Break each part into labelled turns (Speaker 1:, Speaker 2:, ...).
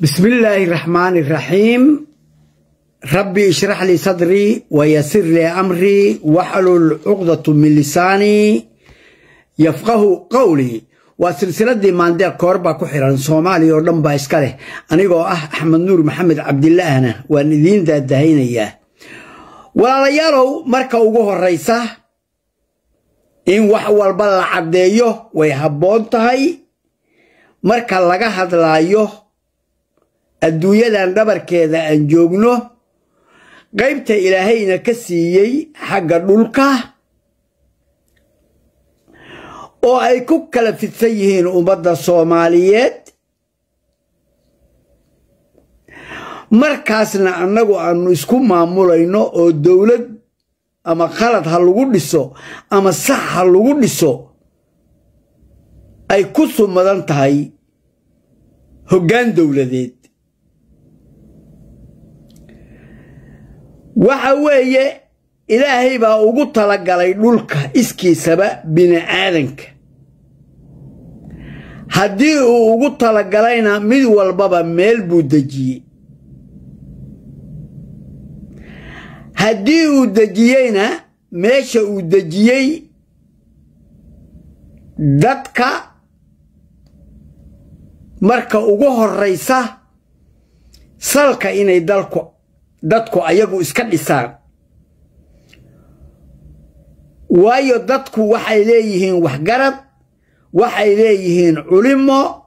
Speaker 1: بسم الله الرحمن الرحيم ربي اشرح لي صدري ويسر لي أمري واحلل عقدة من لساني يفقه قولي waa silsiladii maandee koorbaa ku xiran soomaaliya oo dhan baa iska leh anigoo ah axmed nuur maxamed cabdilaahna waan idiin daadahaynayaa walaalayaalow marka ugu horraysa in wax walba la caddeeyo way habboon tahay marka laga hadlaayo adduunyadan dhabarkeeda aan joogno qaybta ilaahayna ka siiyey xagga dhulka oo ay ku kala fidsan yihiin ummadda soomaaliyeed markaasna annagu aannu isku maamulayno oo dowlad ama khalad ha lagu dhiso ama sax ha lagu dhiso ay ku sumadan tahay hoggaan dowladeed waxa weeye ilaahay baa ugu talagalay dhulka iskiisaba bini aadanka haddii uu ugu talagalayna mid walbaba meel buu dejiyey haddii uu dejiyeyna meesha uu dejiyey dadka marka ugu horraysa salka inay dalku dadku ayagu iska dhisaan waayo dadku waxay leeyihiin waxgarad waxay leeyihiin culimo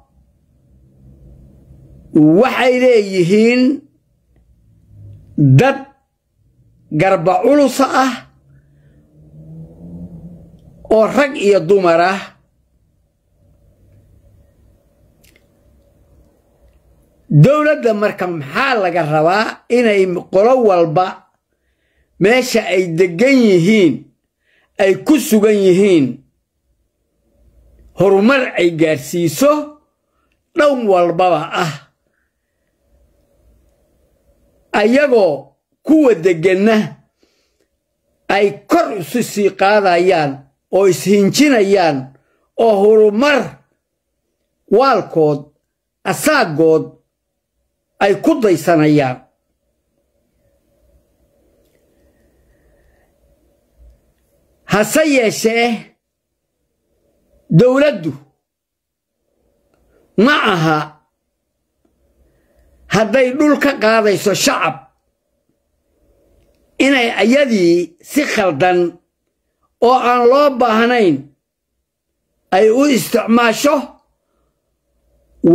Speaker 1: waxay leeyihiin dad garba culusa ah oo rag iyo dumar ah dowladda marka maxaa laga rabaa inay qolo walba meesha ay deggan yihiin ay ku sugan yihiin horumar ay gaadhsiiso dhown walbaba ah ayagoo kuwa degganna ay kor isu sii qaadayaan oo ishinjinayaan oo horumar waalkood asaagood ay ku daysanayaan hase yeeshee dowladdu ma aha hadday dhul ka qaadayso shacab inay iyadii si khaldan oo aan loo baahnayn ay u isticmaasho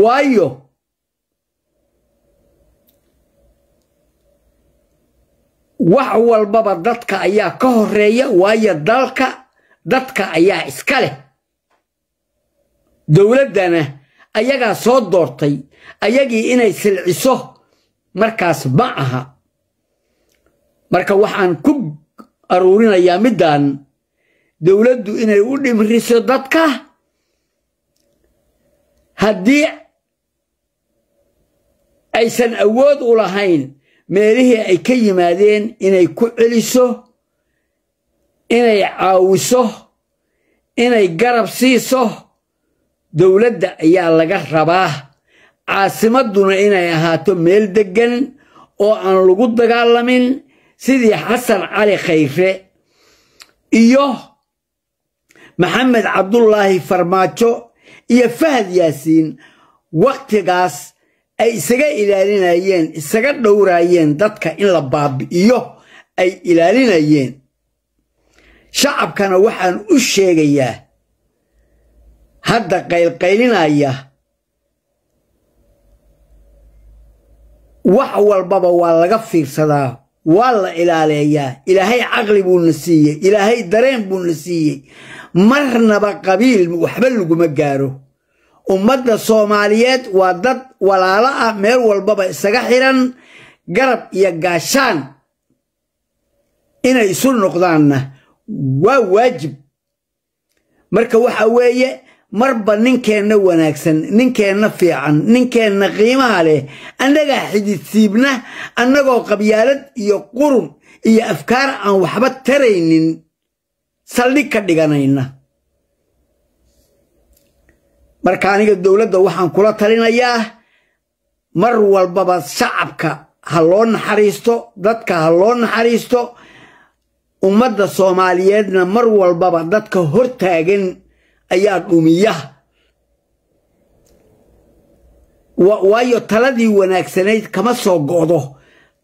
Speaker 1: waayo wax walbaba dadka ayaa ka horeeya waayo dalka dadka ayaa iska leh dowladdana ayagaa soo doortay ayagii inay silciso markaas ma aha marka waxaan ku aruurinayaa middaan dowladdu inay u dhimriso dadka haddii aysan awood u lahayn meelihii ay ka yimaadeen inay ku celiso inay caawiso inay garab siiso dowladda ayaa laga rabaa caasimadduna inay ahaato meel deggan oo aan lagu dagaalamin sidii xasan cali khayre iyo maxamed cabdulaahi farmaajo iyo fahad yaasiin wakhtigaas ay isaga ilaalinayeen isaga dhowraayeen dadka in la baabi'iyo ay ilaalinayeen shacabkana waxaan u sheegayaa hadda qaylqaylinaya wax walbaba waa laga fiirsadaa waa la ilaaleeyaa ilaahay caqli buuna siiyey ilaahay dareen buuna siiyey marnaba qabiil waxba laguma gaaro ummadda soomaaliyeed waa dad walaalo ah meel walbaba isaga xiran garab iyo gaashaan inay isu noqdaanna waa waajib marka waxa weeye marba ninkeenna wanaagsan ninkeenna fiican ninkeenna qiimaha leh annagaa xididsiibna annagoo qabyaalad iyo qurun iyo afkaar aan waxba taraynin saldhig ka dhiganayna marka aniga dowladda waxaan kula talinayaa mar walbaba shacabka ha loo naxariisto dadka ha loo naxariisto ummadda soomaaliyeedna mar walbaba dadka hortaagan ayaa dhumiya waayo taladii wanaagsanayd kama soo go'do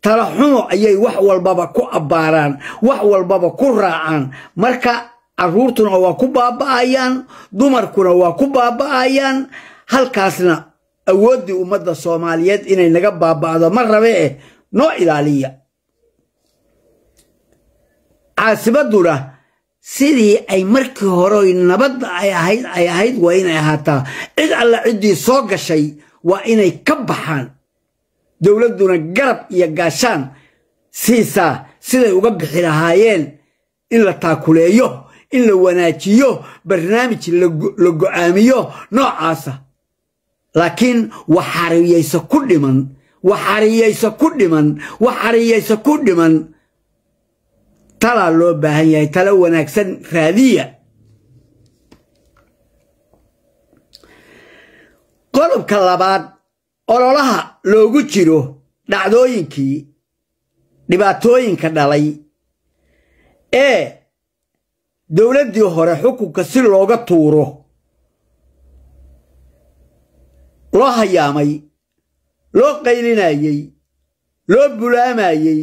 Speaker 1: tala xumo ayay wax walbaba ku abbaaraan wax walbaba ku raacaan marka caruurtuna waa ku baaba'ayaan dumarkuna waa ku baaba'ayaan halkaasna awooddii ummadda soomaaliyeed inay naga baaba'do ma rabe eh noo ilaaliya caasimadduna sidii ay markii hore nabadda ay ahayd ay ahayd waa inay ahaataa cid alla ciddii soo gashay waa inay ka baxaan dowladduna garab iyo gaashaan siisaa siday uga bixi lahaayeen in la taakuleeyo in la wanaajiyo barnaamij la go'aamiyo noocaasa laakiin waxariyaysa ku dhiman waxariyaysa ku dhiman waxariyaysa ku dhiman talaa loo baahan yahay tala wanaagsan raadiya qodobka labaad ololaha loogu jiro dhacdooyinkii dhibaatooyinka dhalay ee dowladdii hore xukunka si looga tuuro loo hayaamay loo qaylinaayey loo bulaamaayey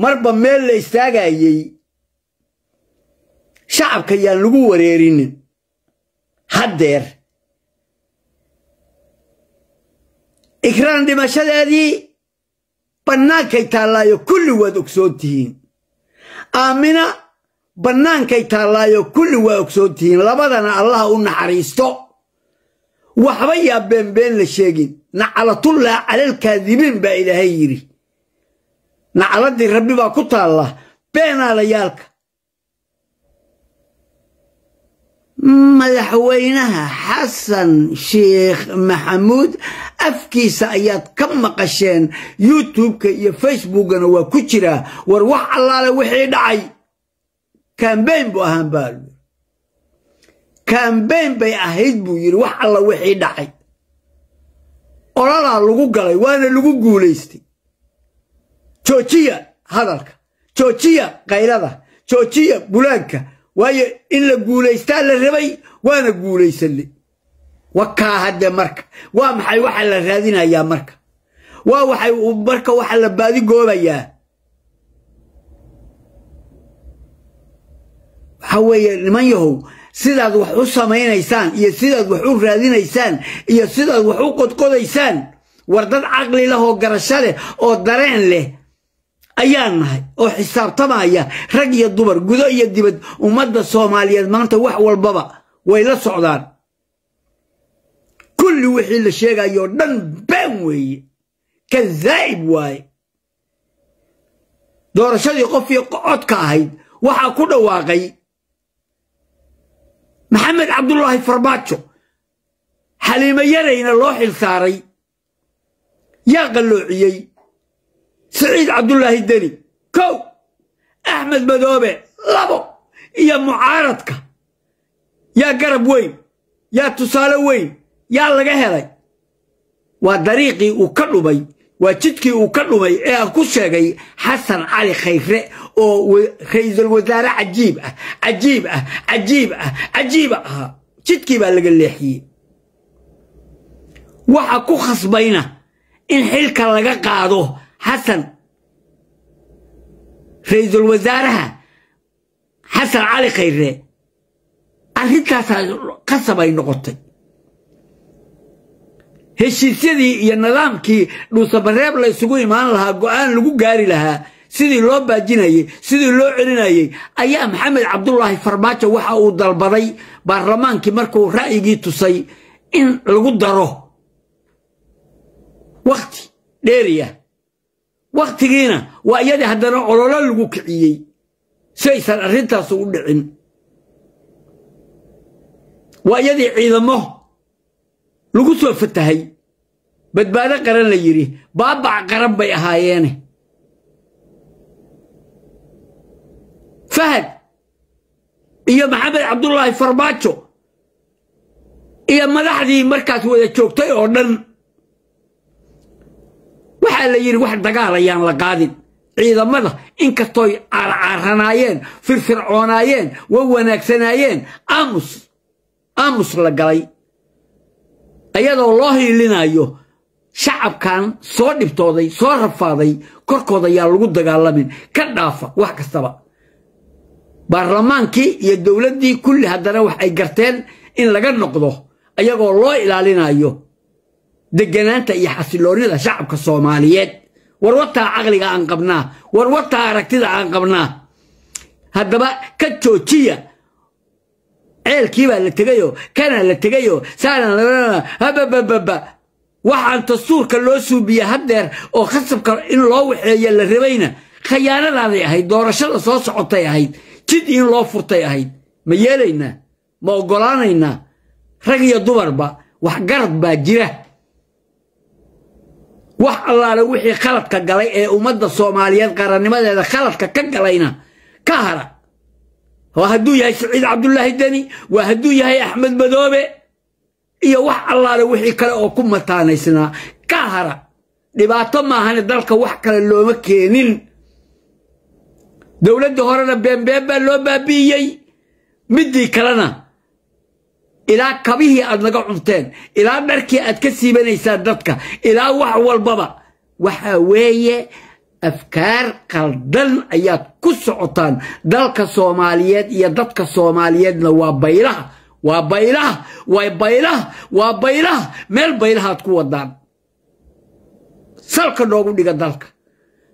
Speaker 1: marba meel la istaagayey shacabka yaan lagu wareerinin haddeer ikraan dhimashadeedii bannaankay taallaayo kulli waad ogsoon tihiin aamina bannaankay taallaayo kulli waa ogsoontihiin labadana allah u naxariisto waxba yaa beenbeen la sheegin nacalatullaahi calalkaadibiin baa ilaahay yidhi nacaladii rabbi baa ku taalla beenaalayaalka madaxweynaha xasan sheikh maxamuud afkiisa ayaad ka maqasheen youtubeka iyo facebookana waa ku jiraa war wax allaale wixii dhacay kambayn buu ahaan baal lu bay ahayd buu yidhi wax alla wixii dhacay olalaa lagu galay waana lagu guulaystay joojiya hadalka joojiya kaylada joojiya bulaanka waayo in la guulaystaa la rabay waana guulaysanle wakaa hadde marka waa maxay waxa la raadinayaa marka waa waxay marka waxa la baadi goobayaa haweeye niman yahow sidaad wax u samaynaysaan iyo sidaad wax u raadinaysaan iyo sidaad wax u qodqodaysaan war dad caqli leh oo garasho leh oo dareen leh ayaan nahay oo xisaabtamaya rag iyo dumar gudo iyo dibad ummadda soomaaliyeed maanta wax walbaba way la socdaan kulli wixii la sheegayo dhan been weeye kadaa'ib waaye doorashadii qof iyo codka ahayd waxaa ku dhawaaqay maxamed cabdulaahi farmaajo xaliimo yarayna loo xilsaaray yaa qalloociyey siciid cabdulaahi deni kow axmed madoobe labo iyo mucaaradka yaa garab weyn yaa tusaale weyn yaa laga helay waa dariiqii uu ka dhumay waa jidkii uu ka dhumay ee aan ku sheegay xasan cali khayre oo ra-iisul wasaare cajiib ah cajiib ah cajiib ah cajiib ahaa jidkii baa laga leexiyey waxaa ku khasbayna in xilka laga qaado xasan ra-iisul wasaaraha xasan cali khayre arrintaasaa qasabay noqotay heshiisyadii iyo nidaamkii dhuusabareeb la ysugu imaan lahaa go-aan lagu gaari lahaa sidii loo baajinayey sidii loo celinayey ayaa maxamed cabdulaahi farmaajo waxa uu dalbaday baarlamaankii markuu ra'yigii tusay in lagu daro wakhti dheeriya wakhtigiina waa iyadii haddana ololo lagu kiciyey si aysan arrintaas u dhicin waa iyadii ciidamo lagu soo fatahay badbaado qaran la yidhi baabac qaran bay ahaayeene fahad iyo maxamed cabdulaahi farmaajo iyo madaxdii markaas wada joogtay oo dhan waxaa la yidhi wax dagaal ayaan la qaadin ciidamada inkastooy carcaranaayeen firfircoonaayeen wa wanaagsanaayeen aamus aamus la galay iyadoo loo hiilinayo shacabkan soo dhibtooday soo rafaaday korkooda ayaan lagu dagaalamin ka dhaafa wax kastaba baarlamaankii iyo dowladdii kulli haddana wax ay garteen in laga noqdo iyagoo loo ilaalinayo degganaanta iyo xasiloonida shacabka soomaaliyeed war wataa caqliga aan qabnaa war wataa aragtida aan qabnaa haddaba ka joojiya ceelkiibaa la tegayoo kanaa la tegayo saana waxaan dastuurka loo suubiya haddeer oo khasabka in loo waxeeya la rabayna khiyaanadaaday ahayd doorashada soo socotay ahayd jid in loo furtay ahayd ma yeelaynaa ma oggolaanaynaa rag iyo dumarba wax garad baa jira wax allaale wixii khaladka galay ee ummadda soomaaliyeed qarannimadeeda khaladka ka galayna ka hara waa hadduu yahay siciid cabdulaahi deni waa hadduu yahay axmed madoobe iyo wax allaale wixii kale oo ku mataanaysnaa ka hara dhibaato maahane dalka wax kale looma keenin dowladdii horena beenbeen baa loo baabi'iyey middii kalena ilaa kabihii aad naga cunteen ilaa dharkii aad ka siibanaysaan dadka ilaa wax walbaba waxaa weeye afkaar qaldan ayaad ku socotaan dalka soomaaliyeed iyo dadka soomaaliyeedna waa baylaha waa baylaha waa baylaha waa baylaha meel baylahaad ku wadaan salka noogu dhiga dalka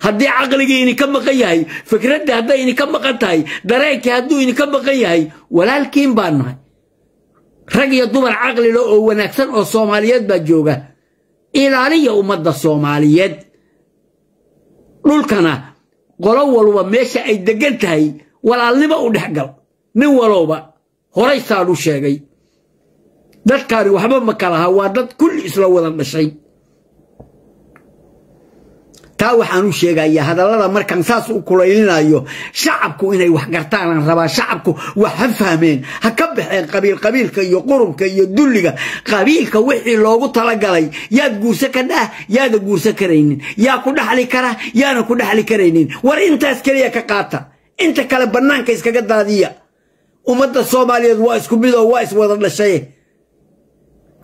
Speaker 1: haddii caqligii idinka maqan yahay fikradda hadday idinka maqan tahay dareenkii hadduu idinka maqan yahay walaalkiin baan nahay rag iyo dumar caqlila oo wanaagsan oo soomaaliyeed baa jooga ilaaliya ummadda soomaaliyeed dhulkana qolo walba meesha ay deggan tahay walaalnimo u dhex gal nin walowba horay saanu sheegay dadkaani waxba ma kalaha waa dad kulli isla wada dhashay taa waxaan u sheegayaa hadallada markaan saas u kulaylinayo shacabku inay wax gartaanan rabaa shacabku wax ha fahmeen ha ka baxeen qabiilqabiilka iyo qurubka iyo dulliga qabiilka wixii loogu talagalay yaad guursa ka dhah yaada guursa karaynin yaa ku dhaxli kara yaana ku dhaxli karaynin war intaas keliya ka qaata inta kale bannaanka iskaga daadiya ummadda soomaaliyeed waa isku midoo waa iswada dhashaye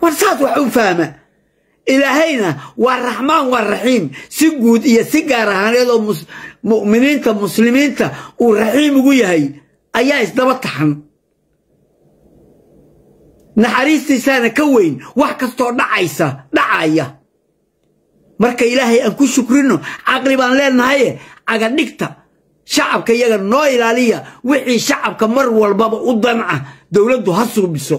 Speaker 1: war saas wax u fahma ilaahayna waa raxmaan waa raxiim si guud iyo si gaar ahaaneed oo mu'miniinta muslimiinta uu raxiim ugu yahay ayaa isdaba taxan naxariistiisaana ka weyn wax kastoo dhacaysa dhacaya marka ilaahay aan ku shukrino caqli baan leennahaye cagadhigta shacabka iyaga noo ilaaliya wixii shacabka mar walbaba u danca dowladdu ha suubiso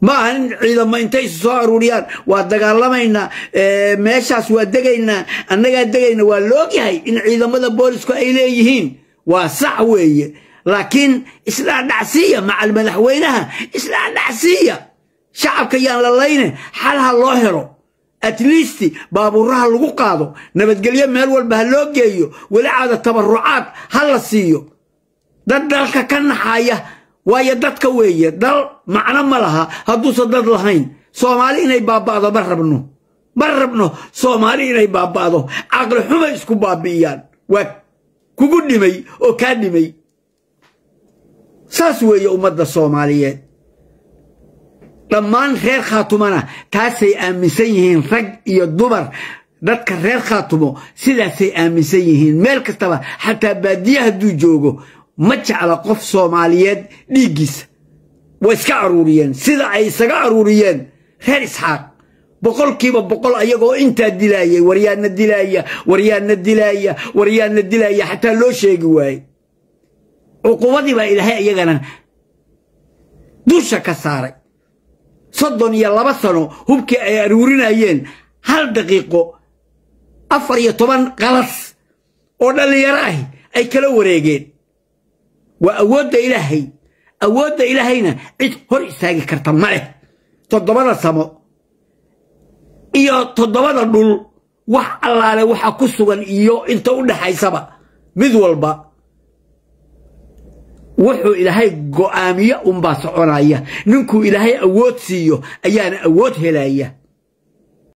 Speaker 1: ma ahan ciidamo intay soo aruuriyaan waa dagaalamaynaa meeshaas waa degaynaa annagaa degayna waa laogyahay in ciidamada boolisku ay leeyihiin waa sax weeye laakiin islaadhacsiiya macal madaxweynaha islaadhacsiiya shacabka yaan la layne xal ha loo helo atliisti baabuuraha lagu qaado nabadgelyo meel walba ha loo geeyo welicaada tabarucaad ha la siiyo dad dhalka ka naxaaya waayo dadka weeye dal macno ma laha hadduusan dad lahayn soomaali inay baaba'do ma rabno ma rabno soomaali inay baaba'do caqli xumay isku baabi'iyaan waa kugu dhimay oo kaa dhimay saas weeye ummadda soomaaliyeed dhammaan reer khaatumana taasay aaminsan yihiin rag iyo dumar dadka reer khaatumo sidaasay aaminsan yihiin meel kastaba xataa baadiye hadduu joogo ma jecla qof soomaaliyeed dhiiggiisa way iska aruuriyeen sida ay isaga aruuriyeen reer isxaaq boqolkiiba boqol ayagoo intaa dilaayay waryaadna dilaaya waryaadna dilaaya waryaadna dilaaya xataa loo sheegi waayey cuqubadii baa ilaahay iyagana dusha ka saaray soddon iyo laba sano hubkii ay aruurinayeen hal daqiiqo afar iyo toban qalas oo dhallinyaro ahi ay kala wareegeen waa awoodda ilaahay awoodda ilaahayna cid hor istaagi karta ma leh toddobada samo iyo toddobada dhul wax allaale waxa ku sugan iyo inta u dhaxaysaba mid walba wuxuu ilaahay go'aamiyo unbaa soconaya ninkuu ilaahay awood siiyo ayaana awood helaya